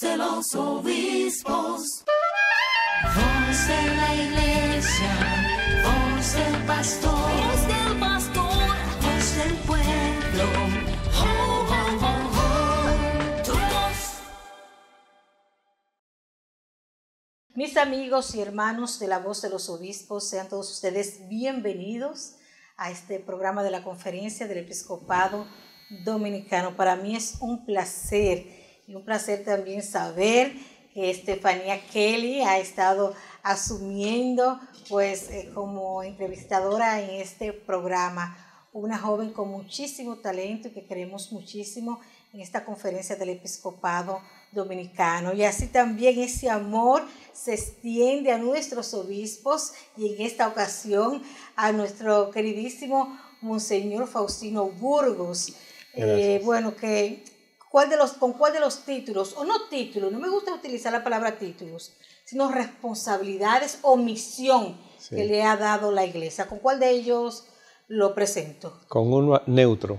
de los obispos. Voz de la iglesia, voz del pastor, del pastor, pueblo. Oh, Mis amigos y hermanos de la voz de los obispos, sean todos ustedes bienvenidos a este programa de la conferencia del episcopado dominicano. Para mí es un placer y un placer también saber que Estefanía Kelly ha estado asumiendo pues eh, como entrevistadora en este programa. Una joven con muchísimo talento y que queremos muchísimo en esta conferencia del episcopado dominicano. Y así también ese amor se extiende a nuestros obispos y en esta ocasión a nuestro queridísimo Monseñor Faustino Burgos. Eh, bueno, que de los, con cuál de los títulos, o no títulos, no me gusta utilizar la palabra títulos, sino responsabilidades o misión que le ha dado la iglesia. ¿Con cuál de ellos lo presento? Con uno neutro,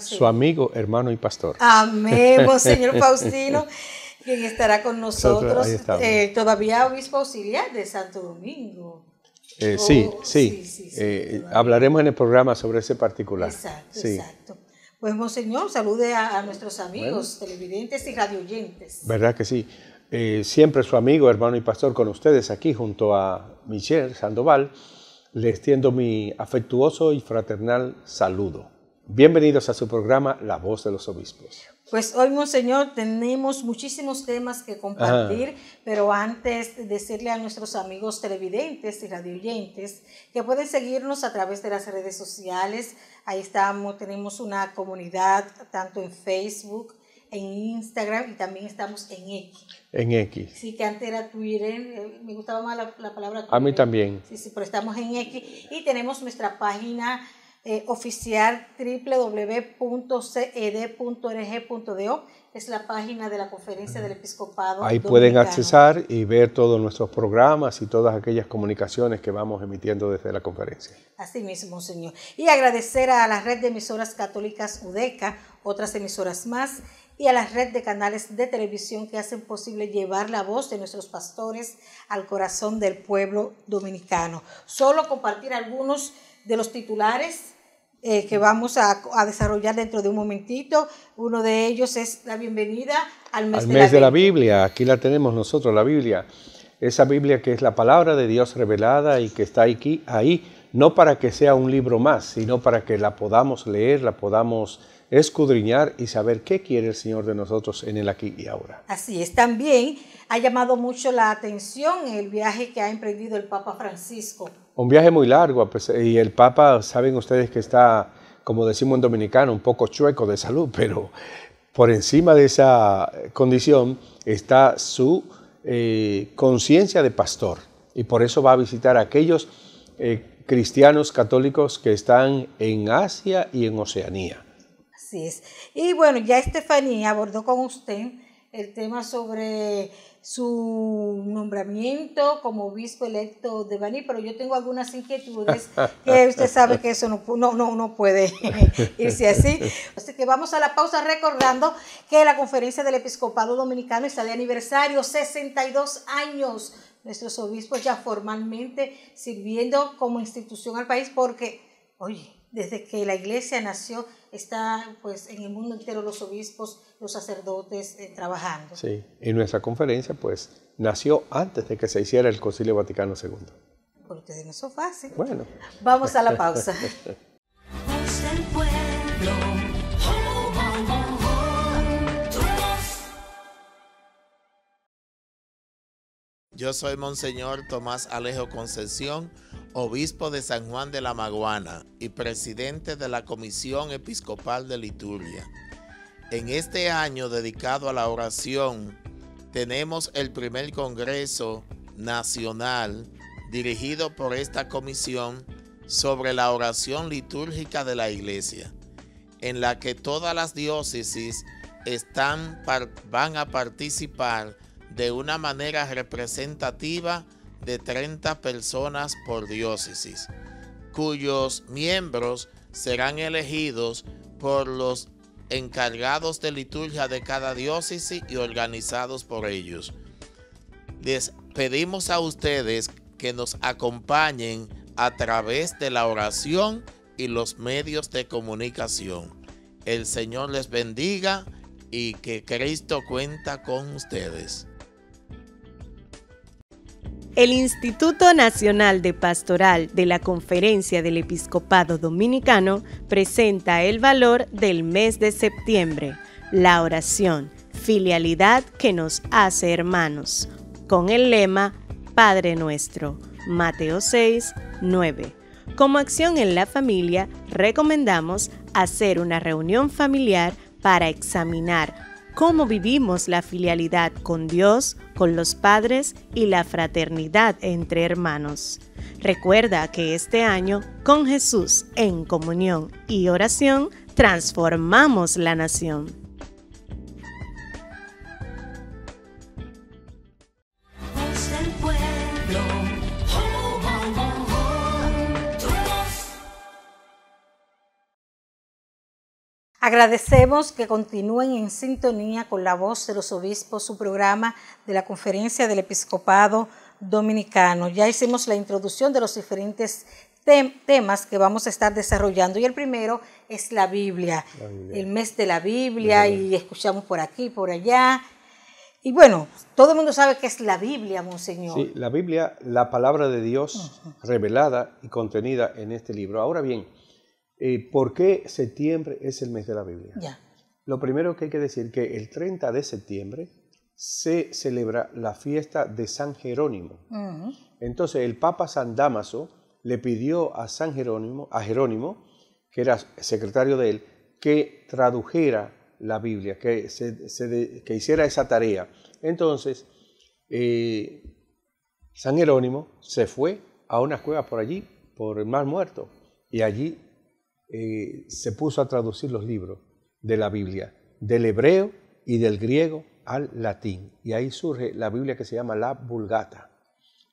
su amigo, hermano y pastor. Amén, señor Faustino, quien estará con nosotros eh, todavía, obispo auxiliar de Santo Domingo. Eh, oh, sí, sí. Eh, hablaremos en el programa sobre ese particular. Exacto, exacto. Pues, Monseñor, salude a, nuestros amigos, televidentes y radioyentes. ¿Verdad que sí? Eh, siempre su amigo, hermano y pastor con ustedes aquí junto a Michelle Sandoval, le extiendo mi afectuoso y fraternal saludo. Bienvenidos a su programa La Voz de los Obispos. Pues hoy, Monseñor, tenemos muchísimos temas que compartir, pero antes decirle a nuestros amigos televidentes y radioyentes que pueden seguirnos a través de las redes sociales. Ahí estamos, tenemos una comunidad tanto en Facebook, en Instagram y también estamos en X. En X. Sí, que antes era Twitter, eh, me gustaba más la, palabra Twitter. A mí también. Sí, sí, pero estamos en X y tenemos nuestra página eh, oficial www.ced.org.do. Es la página de la Conferencia del Episcopado. Ahí pueden accesar y ver todos nuestros programas y todas aquellas comunicaciones que vamos emitiendo desde la conferencia. Así mismo, señor. Y agradecer a la red de emisoras católicas UDECA, otras emisoras más, y a la red de canales de televisión que hacen posible llevar la voz de nuestros pastores al corazón del pueblo dominicano. Solo compartir algunos de los titulares eh, que vamos a, desarrollar dentro de un momentito. Uno de ellos es la bienvenida al mes, al mes de, la de, la Biblia. Aquí la tenemos nosotros, la Biblia. Esa Biblia que es la palabra de Dios revelada y que está aquí, ahí, no para que sea un libro más, sino para que la podamos leer, la podamos escudriñar y saber qué quiere el Señor de nosotros en el aquí y ahora. Así es, también ha llamado mucho la atención el viaje que ha emprendido el Papa Francisco un viaje muy largo y el Papa, saben ustedes que está, como decimos en dominicano, un poco chueco de salud, pero por encima de esa condición está su eh, conciencia de pastor y por eso va a visitar a aquellos eh, cristianos católicos que están en Asia y en Oceanía. Así es. Y bueno, ya Estefanía abordó con usted el tema sobre su nombramiento como obispo electo de Baní, pero yo tengo algunas inquietudes que usted sabe que eso no, no, no, no puede irse así. Así que vamos a la pausa recordando que la conferencia del episcopado dominicano está de aniversario, 62 años, nuestros obispos ya formalmente sirviendo como institución al país porque, oye, desde que la iglesia nació, está pues en el mundo entero los obispos, los sacerdotes eh, trabajando. Sí, y nuestra conferencia pues nació antes de que se hiciera el Concilio Vaticano II. Porque ustedes no es fácil. Bueno. Vamos a la pausa. Yo soy Monseñor Tomás Alejo Concepción obispo de San Juan de la Maguana y presidente de la Comisión Episcopal de Liturgia. En este año dedicado a la oración, tenemos el primer Congreso Nacional dirigido por esta comisión sobre la oración litúrgica de la Iglesia, en la que todas las diócesis están, van a participar de una manera representativa de 30 personas por diócesis, cuyos miembros serán elegidos por los encargados de liturgia de cada diócesis y organizados por ellos. Les pedimos a ustedes que nos acompañen a través de la oración y los medios de comunicación. El Señor les bendiga y que Cristo cuenta con ustedes. El Instituto Nacional de Pastoral de la Conferencia del Episcopado Dominicano presenta el valor del mes de septiembre, la oración, filialidad que nos hace hermanos, con el lema Padre Nuestro, Mateo 6, 9. Como acción en la familia, recomendamos hacer una reunión familiar para examinar cómo vivimos la filialidad con Dios, con los padres y la fraternidad entre hermanos. Recuerda que este año, con Jesús en comunión y oración, transformamos la nación. Agradecemos que continúen en sintonía con la voz de los obispos, su programa de la Conferencia del Episcopado Dominicano. Ya hicimos la introducción de los diferentes temas que vamos a estar desarrollando y el primero es la Biblia, el mes de la Biblia y escuchamos por aquí, por allá. Y bueno, todo el mundo sabe que es la Biblia, Monseñor. Sí, la Biblia, la palabra de Dios revelada y contenida en este libro. Ahora bien, eh, por qué septiembre es el mes de la Biblia. Lo primero que hay que decir que el 30 de septiembre se celebra la fiesta de San Jerónimo. Mm. Entonces el Papa San Damaso le pidió a San Jerónimo, a Jerónimo, que era secretario de él, que tradujera la Biblia, que, que hiciera esa tarea. Entonces, eh, San Jerónimo se fue a unas cuevas por allí, por el Mar Muerto, y allí eh, se puso a traducir los libros de la Biblia, del hebreo y del griego al latín. Y ahí surge la Biblia que se llama la Vulgata.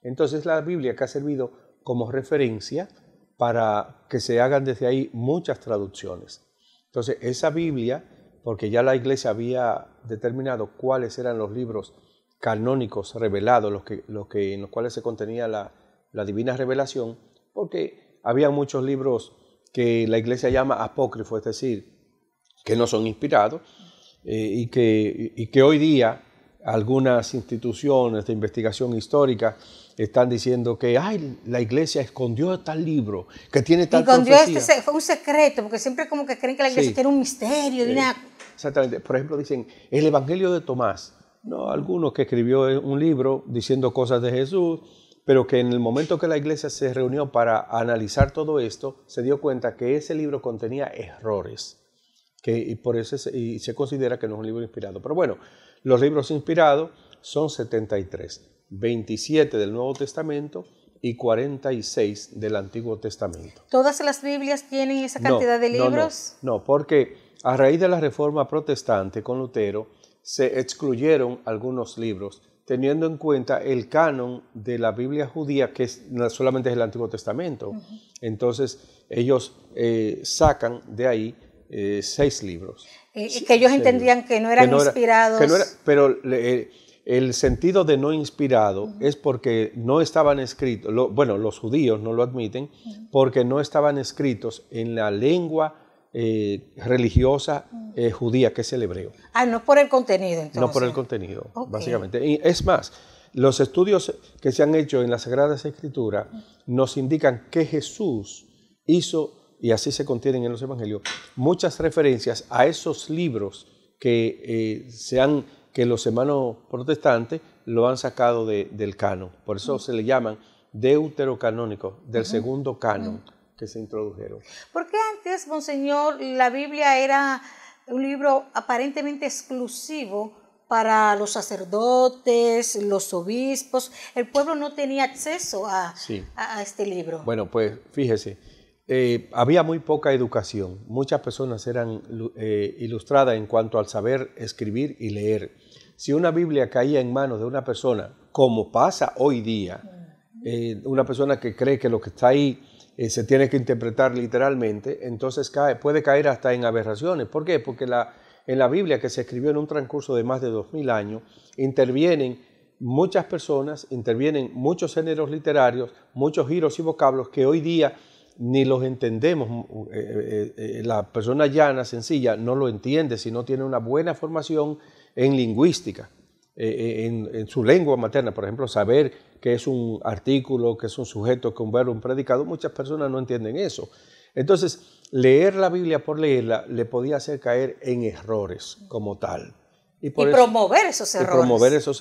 Entonces la Biblia que ha servido como referencia para que se hagan desde ahí muchas traducciones. Entonces esa Biblia, porque ya la iglesia había determinado cuáles eran los libros canónicos revelados, los que, los que, en los cuales se contenía la, la divina revelación, porque había muchos libros que la iglesia llama apócrifo, es decir, que no son inspirados, eh, y, que, que hoy día algunas instituciones de investigación histórica están diciendo que ay la iglesia escondió tal libro que tiene tal escondió este fue un secreto porque siempre como que creen que la iglesia tiene un misterio eh, exactamente por ejemplo dicen el evangelio de Tomás no algunos que escribió un libro diciendo cosas de Jesús pero que en el momento que la iglesia se reunió para analizar todo esto, se dio cuenta que ese libro contenía errores. Que, y por eso se, y se considera que no es un libro inspirado. Pero bueno, los libros inspirados son 73, 27 del Nuevo Testamento y 46 del Antiguo Testamento. ¿Todas las Biblias tienen esa cantidad de libros? No, no, porque a raíz de la Reforma Protestante con Lutero se excluyeron algunos libros teniendo en cuenta el canon de la Biblia judía, que solamente es el Antiguo Testamento. Entonces, ellos eh, sacan de ahí eh, seis libros. Eh, y, que ellos entendían que no eran inspirados. pero el sentido de no inspirado es porque no estaban escritos, bueno, los judíos no lo admiten, porque no estaban escritos en la lengua eh, religiosa mm. eh, judía, que es el hebreo. Ah, no por el contenido, entonces. No por el contenido, básicamente. Y es más, los estudios que se han hecho en las Sagradas Escrituras mm. nos indican que Jesús hizo, y así se contienen en los Evangelios, muchas referencias a esos libros que, eh, que los hermanos protestantes lo han sacado del canon. Por eso mm. se le llaman deuterocanónicos, del segundo canon. que se introdujeron. ¿Por qué Monseñor, la Biblia era un libro aparentemente exclusivo para los sacerdotes, los obispos. El pueblo no tenía acceso a, este libro. Bueno, pues fíjese, eh, había muy poca educación. Muchas personas eran eh, ilustradas en cuanto al saber escribir y leer. Si una Biblia caía en manos de una persona, como pasa hoy día, mm. eh, una persona que cree que lo que está ahí eh, se tiene que interpretar literalmente, entonces cae, puede caer hasta en aberraciones. ¿Por qué? Porque en la Biblia que se escribió en un transcurso de más de 2000 años, intervienen muchas personas, intervienen muchos géneros literarios, muchos giros y vocablos que hoy día ni los entendemos. Eh, eh, la persona llana, sencilla, no lo entiende si no tiene una buena formación en lingüística. Eh, eh, en, su lengua materna, por ejemplo, saber que es un artículo, que es un sujeto, que un verbo, un predicado, muchas personas no entienden eso. Entonces, leer la Biblia por leerla le podía hacer caer en errores como tal. Y, promover esos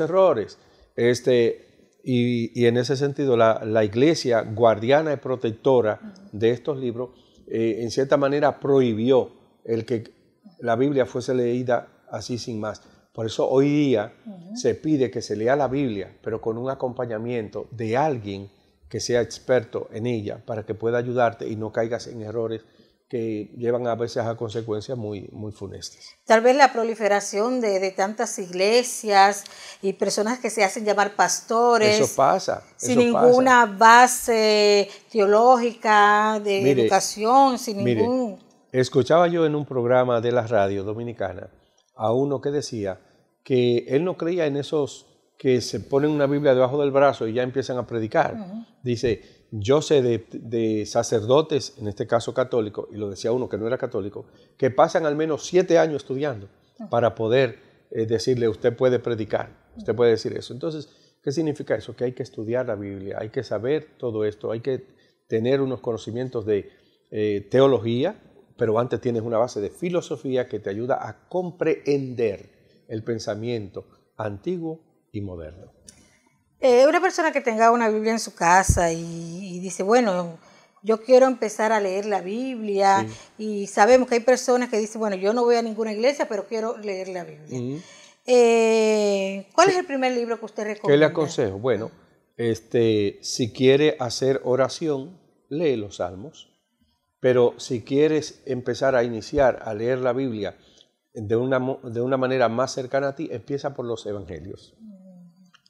errores. Este, y Este, y, en ese sentido, la, iglesia guardiana y protectora de estos libros, eh, en cierta manera, prohibió el que la Biblia fuese leída así sin más. Por eso hoy día se pide que se lea la Biblia, pero con un acompañamiento de alguien que sea experto en ella para que pueda ayudarte y no caigas en errores que llevan a veces a consecuencias muy, muy funestas. Tal vez la proliferación de, tantas iglesias y personas que se hacen llamar pastores. Eso pasa. Sin ninguna base teológica, de educación, sin ningún... Escuchaba yo en un programa de la radio dominicana a uno que decía que él no creía en esos que se ponen una Biblia debajo del brazo y ya empiezan a predicar. Dice, yo sé de, sacerdotes, en este caso católico, y lo decía uno que no era católico, que pasan al menos siete años estudiando ah. para poder eh, decirle, usted puede predicar, usted puede decir eso. Entonces, ¿qué significa eso? Que hay que estudiar la Biblia, hay que saber todo esto, hay que tener unos conocimientos de eh, teología, pero antes tienes una base de filosofía que te ayuda a comprender el pensamiento antiguo y moderno. Eh, una persona que tenga una Biblia en su casa y, dice, bueno, yo quiero empezar a leer la Biblia y sabemos que hay personas que dicen, bueno, yo no voy a ninguna iglesia, pero quiero leer la Biblia. Eh, ¿Cuál es el primer libro que usted recomienda? ¿Qué le aconsejo? Bueno, este, si quiere hacer oración, lee los salmos. Pero si quieres empezar a iniciar a leer la Biblia de una, de una manera más cercana a ti, empieza por los evangelios.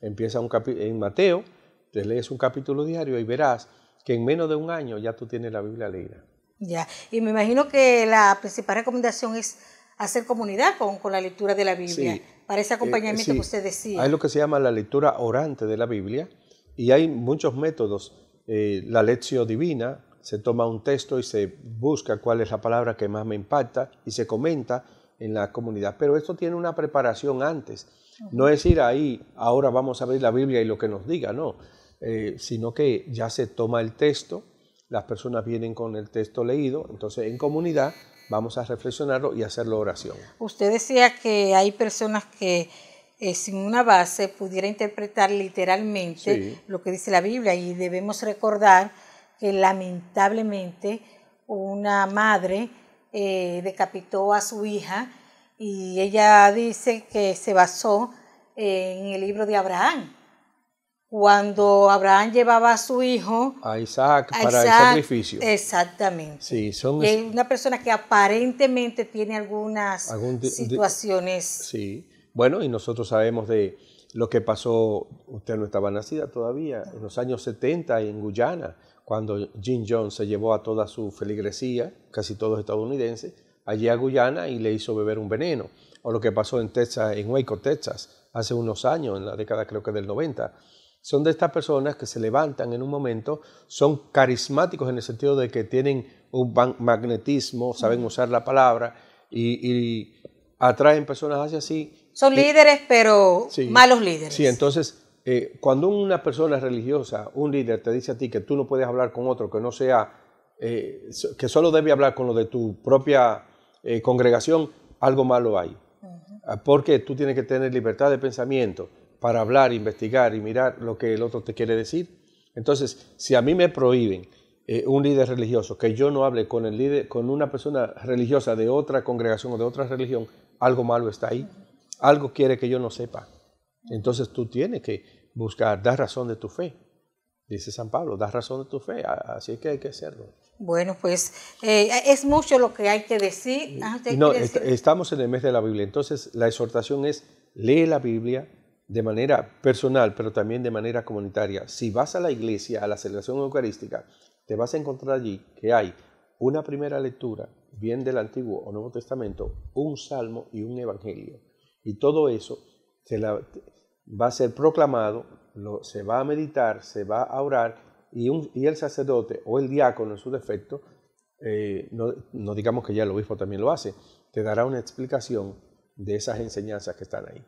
Empieza un en Mateo, te lees un capítulo diario y verás que en menos de un año ya tú tienes la Biblia leída. Ya, y me imagino que la principal recomendación es hacer comunidad con, la lectura de la Biblia, para ese eh, acompañamiento que usted decía. Hay lo que se llama la lectura orante de la Biblia y hay muchos métodos, eh, la lección divina, se toma un texto y se busca cuál es la palabra que más me impacta y se comenta en la comunidad. Pero esto tiene una preparación antes. No es ir ahí, ahora vamos a ver la Biblia y lo que nos diga, no, eh, sino que ya se toma el texto, las personas vienen con el texto leído, entonces en comunidad vamos a reflexionarlo y hacerlo oración. Usted decía que hay personas que eh, sin una base pudiera interpretar literalmente lo que dice la Biblia y debemos recordar lamentablemente una madre eh, decapitó a su hija y ella dice que se basó en el libro de Abraham. Cuando Abraham llevaba a su hijo a Isaac para el sacrificio. Exactamente. Sí, una persona que aparentemente tiene algunas situaciones. sí. Bueno, y nosotros sabemos de lo que pasó, usted no estaba nacida todavía, en los años 70 en Guyana, cuando Jim Jones se llevó a toda su feligresía, casi todos estadounidenses, allí a Guyana y le hizo beber un veneno. O lo que pasó en Texas, en Waco, Texas, hace unos años, en la década creo que del 90. Son de estas personas que se levantan en un momento, son carismáticos en el sentido de que tienen un magnetismo, saben usar la palabra y, atraen personas hacia sí. Son líderes, pero malos líderes. Sí, entonces eh, cuando una persona religiosa, un líder, te dice a ti que tú no puedes hablar con otro, que no sea, eh, que solo debe hablar con lo de tu propia eh, congregación, algo malo hay. Ah, porque tú tienes que tener libertad de pensamiento para hablar, investigar y mirar lo que el otro te quiere decir. Entonces, si a mí me prohíben un líder religioso que yo no hable con el líder, con una persona religiosa de otra congregación o de otra religión, algo malo está ahí. Algo quiere que yo no sepa. Entonces tú tienes que buscar, dar razón de tu fe. Dice San Pablo, das razón de tu fe, así que hay que hacerlo. Bueno, pues eh, es mucho lo que hay que decir. Ah, no, estamos en el mes de la Biblia, entonces la exhortación es lee la Biblia de manera personal, pero también de manera comunitaria. Si vas a la iglesia, a la celebración eucarística, te vas a encontrar allí que hay una primera lectura, bien del Antiguo o Nuevo Testamento, un salmo y un evangelio. Y todo eso se la, va a ser proclamado, lo, se va a meditar, se va a orar y, un, y el sacerdote o el diácono en su defecto, eh, no, digamos que ya el obispo también lo hace, te dará una explicación de esas enseñanzas que están ahí.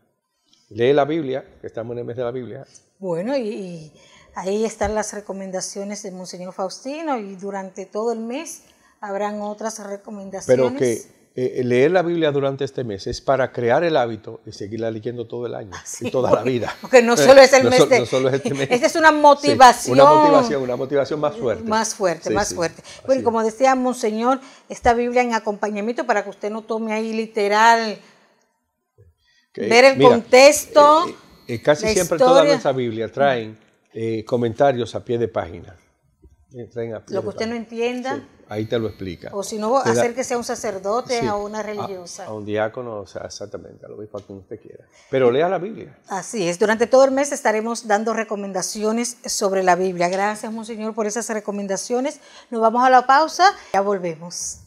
Lee la Biblia, que estamos en el mes de la Biblia. Bueno, y, ahí están las recomendaciones de Monseñor Faustino y durante todo el mes habrán otras recomendaciones. Pero que eh, eh, leer la Biblia durante este mes es para crear el hábito de seguirla leyendo todo el año ah, y toda la vida. Porque no eh, solo es el mes, de, no solo es este Esta es una motivación. una motivación, una motivación más mm, fuerte. Más fuerte, más fuerte. Bueno, como decía Monseñor, esta Biblia en acompañamiento para que usted no tome ahí literal, ver el contexto. Eh, casi siempre toda nuestra Biblia traen comentarios a pie de página. Lo que usted no entienda ahí te lo explica. O si no, hacer que sea un sacerdote o una religiosa. A, un diácono, o sea, exactamente, Lo lo a quien usted quiera. Pero lea la Biblia. Así es, durante todo el mes estaremos dando recomendaciones sobre la Biblia. Gracias, Monseñor, por esas recomendaciones. Nos vamos a la pausa, ya volvemos.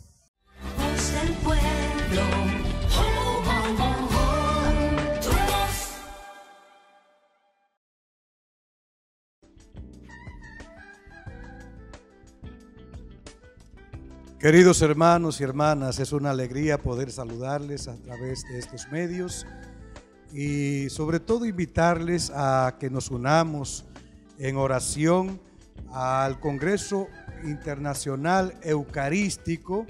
Queridos hermanos y hermanas, es una alegría poder saludarles a través de estos medios y sobre todo invitarles a que nos unamos en oración al Congreso Internacional Eucarístico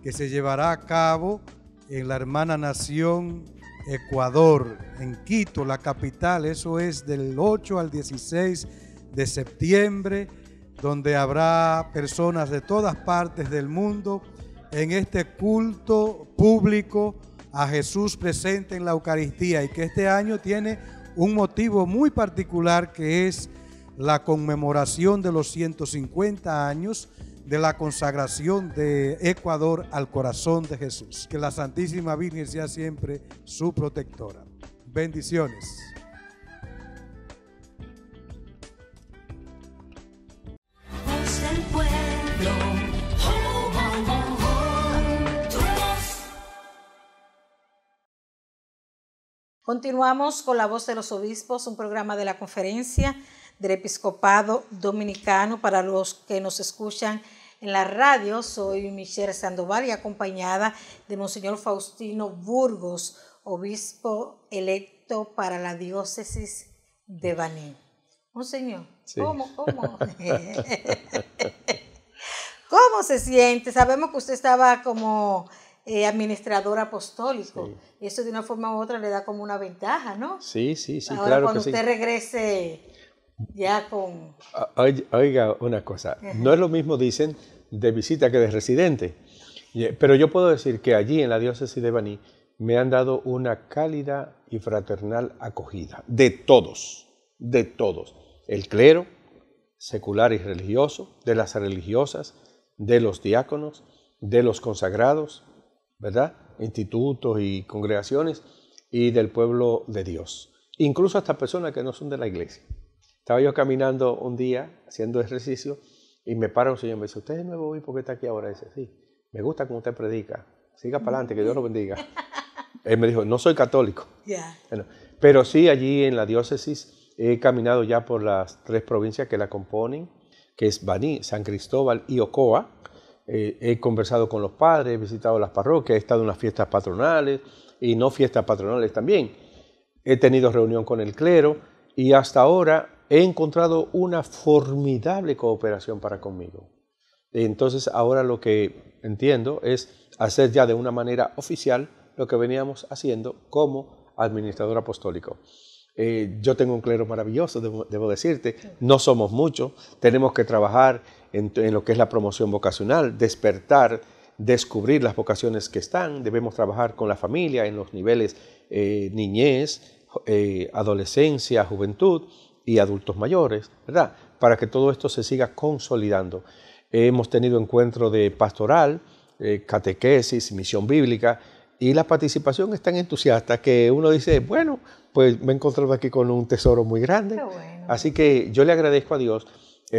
que se llevará a cabo en la hermana nación Ecuador, en Quito, la capital. Eso es del 8 al 16 de septiembre donde habrá personas de todas partes del mundo en este culto público a Jesús presente en la Eucaristía y que este año tiene un motivo muy particular que es la conmemoración de los 150 años de la consagración de Ecuador al corazón de Jesús. Que la Santísima Virgen sea siempre su protectora. Bendiciones. Continuamos con La Voz de los Obispos, un programa de la conferencia del Episcopado Dominicano para los que nos escuchan en la radio. Soy Michelle Sandoval y acompañada de Monseñor Faustino Burgos, obispo electo para la diócesis de Baní. Monseñor, cómo? ¿cómo se siente? Sabemos que usted estaba como eh, administrador apostólico. eso de una forma u otra le da como una ventaja, ¿no? Sí, sí, sí. Ahora cuando usted regrese ya con... Oiga una cosa, no es lo mismo, dicen, de visita que de residente. Pero yo puedo decir que allí en la diócesis de Baní me han dado una cálida y fraternal acogida de todos, de todos. El clero, secular y religioso, de las religiosas, de los diáconos, de los consagrados, ¿verdad? Institutos y congregaciones y del pueblo de Dios. Incluso hasta personas que no son de la iglesia. Estaba yo caminando un día haciendo ejercicio y me para un señor y me dice, usted es nuevo hoy, ¿por qué está aquí ahora? Y dice, sí, me gusta como usted predica. Siga para adelante, que Dios lo bendiga. Él me dijo, no soy católico. pero sí, allí en la diócesis he caminado ya por las tres provincias que la componen, que es Baní, San Cristóbal y Ocoa he conversado con los padres, he visitado las parroquias, he estado en las fiestas patronales y no fiestas patronales también. He tenido reunión con el clero y hasta ahora he encontrado una formidable cooperación para conmigo. Entonces ahora lo que entiendo es hacer ya de una manera oficial lo que veníamos haciendo como administrador apostólico. Eh, yo tengo un clero maravilloso, debo decirte, no somos muchos, tenemos que trabajar en, lo que es la promoción vocacional, despertar, descubrir las vocaciones que están. Debemos trabajar con la familia en los niveles eh, niñez, eh, adolescencia, juventud y adultos mayores, ¿verdad? Para que todo esto se siga consolidando. hemos tenido encuentros de pastoral, eh, catequesis, misión bíblica, y la participación es tan entusiasta que uno dice, bueno, pues me he encontrado aquí con un tesoro muy grande. Así que yo le agradezco a Dios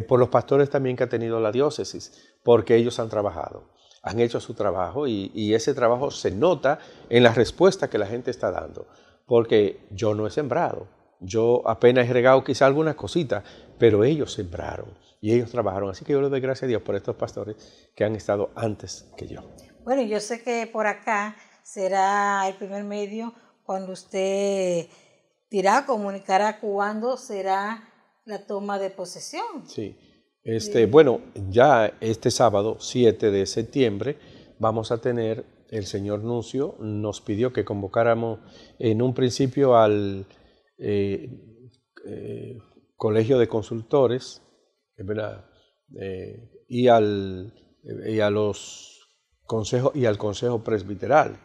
por los pastores también que ha tenido la diócesis, porque ellos han trabajado, han hecho su trabajo y, ese trabajo se nota en la respuesta que la gente está dando, porque yo no he sembrado, yo apenas he regado quizá algunas cositas, pero ellos sembraron y ellos trabajaron. Así que yo les doy gracias a Dios por estos pastores que han estado antes que yo. Bueno, yo sé que por acá será el primer medio cuando usted dirá, comunicará cuándo será la toma de posesión. Sí. Este, Bueno, ya este sábado, 7 de septiembre, vamos a tener, el señor Nuncio nos pidió que convocáramos en un principio al eh, eh, Colegio de Consultores eh, y, al, y, a los consejos, y al Consejo Presbiteral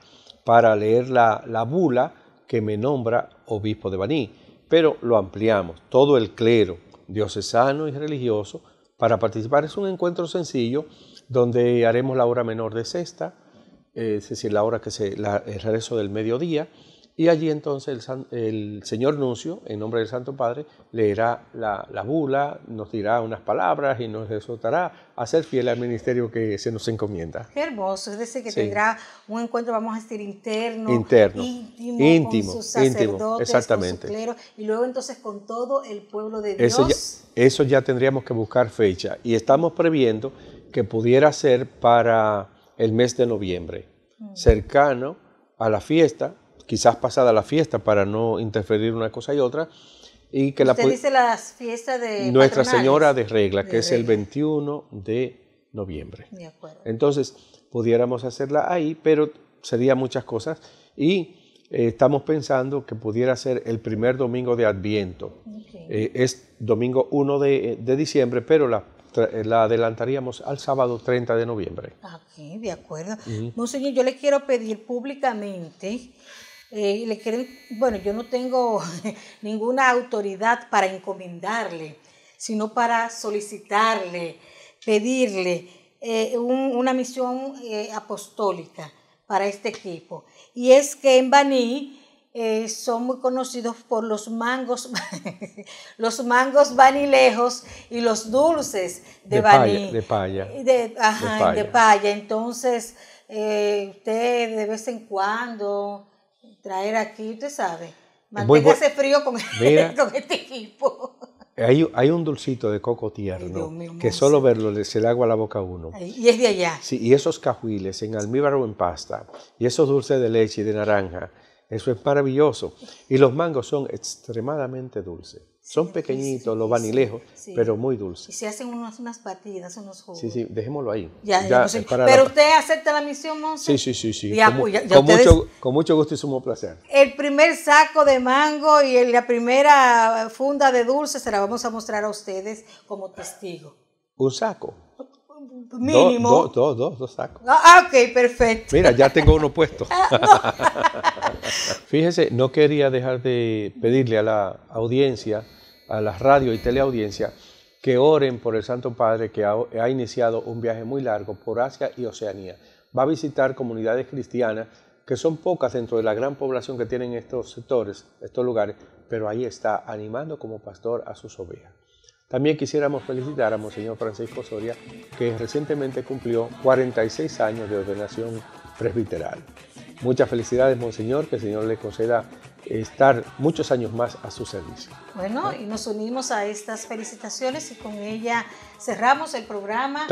para leer la, la bula que me nombra obispo de Baní pero lo ampliamos. Todo el clero diocesano y religioso para participar. Es un encuentro sencillo donde haremos la hora menor de sexta, es decir, la hora que se, el regreso del mediodía, y allí entonces el, señor Nuncio, en nombre del Santo Padre, leerá la, bula, nos dirá unas palabras y nos exhortará a ser fiel al ministerio que se nos encomienda. hermoso, es decir, que tendrá un encuentro, vamos a decir, interno, interno íntimo, íntimo, exactamente. y luego entonces con todo el pueblo de Dios. Eso ya, tendríamos que buscar fecha y estamos previendo que pudiera ser para el mes de noviembre, mm. cercano a la fiesta quizás pasada la fiesta para no interferir una cosa y otra. Y que Usted la, dice las fiestas de Nuestra Señora de Regla, que es el 21 de noviembre. De acuerdo. Entonces, pudiéramos hacerla ahí, pero sería muchas cosas. Y eh, estamos pensando que pudiera ser el primer domingo de Adviento. Eh, es domingo 1 de, diciembre, pero la eh, la adelantaríamos al sábado 30 de noviembre. Ah, ok, de acuerdo. Monseñor, yo le quiero pedir públicamente eh, bueno, yo no tengo ninguna autoridad para encomendarle, sino para solicitarle, pedirle eh, una misión eh, apostólica para este equipo. Y es que en Baní son muy conocidos por los mangos, los mangos banilejos y los dulces de, Baní. de paya. ajá, de paya. Entonces, usted de vez en cuando traer aquí, usted sabe. Manténgase frío con, este equipo. Hay, un dulcito de coco tierno que solo verlo le se le agua la boca a uno. y es de allá. Sí, y esos cajuiles en almíbar o en pasta, y esos dulces de leche y de naranja, eso es maravilloso. Y los mangos son extremadamente dulces. Son pequeñitos, los vanilejos, pero muy dulces. Y se hacen unas, unas unos jugos. Sí, sí, dejémoslo ahí. Ya, pero usted acepta la misión, Monse. Sí, sí, sí, sí. Pues, con, mucho, con, gusto y sumo placer. El primer saco de mango y la primera funda de dulces se la vamos a mostrar a ustedes como testigo. ¿Un saco? Mínimo. Dos, dos, dos, sacos. Ah, ah, ok, perfecto. Mira, ya tengo uno puesto. Ah, Fíjese, no quería dejar de pedirle a la audiencia, a las radio y teleaudiencia, que oren por el Santo Padre que ha, iniciado un viaje muy largo por Asia y Oceanía. Va a visitar comunidades cristianas que son pocas dentro de la gran población que tienen estos sectores, estos lugares, pero ahí está animando como pastor a sus ovejas. También quisiéramos felicitar a Monseñor Francisco Soria, que recientemente cumplió 46 años de ordenación presbiteral. Muchas felicidades, Monseñor, que el Señor le conceda estar muchos años más a su servicio. Bueno, y nos unimos a estas felicitaciones y con ella cerramos el programa.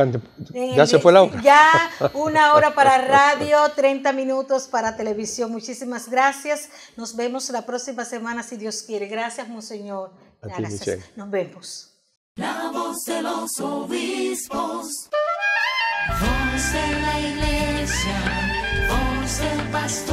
ya se fue la hora. Ya una hora para radio, 30 minutos para televisión. Muchísimas gracias. Nos vemos la próxima semana si Dios quiere. Gracias, Monseñor. gracias. nos vemos. La voz de los obispos, voz de la iglesia pastor